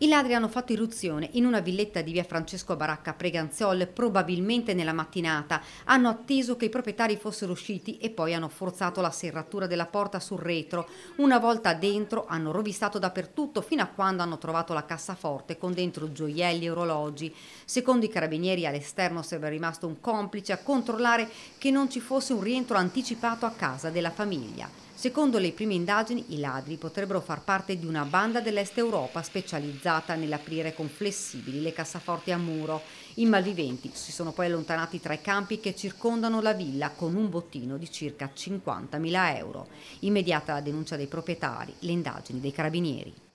I ladri hanno fatto irruzione in una villetta di via Francesco Baracca a Preganziol, probabilmente nella mattinata. Hanno atteso che i proprietari fossero usciti e poi hanno forzato la serratura della porta sul retro. Una volta dentro hanno rovistato dappertutto fino a quando hanno trovato la cassaforte con dentro gioielli e orologi. Secondo i carabinieri all'esterno sarebbe rimasto un complice a controllare che non ci fosse un rientro anticipato a casa della famiglia. Secondo le prime indagini i ladri potrebbero far parte di una banda dell'Est Europa specializzata finalizzata nell'aprire con flessibili le cassaforti a muro. I malviventi si sono poi allontanati tra i campi che circondano la villa con un bottino di circa 50.000 euro. Immediata la denuncia dei proprietari, le indagini dei carabinieri.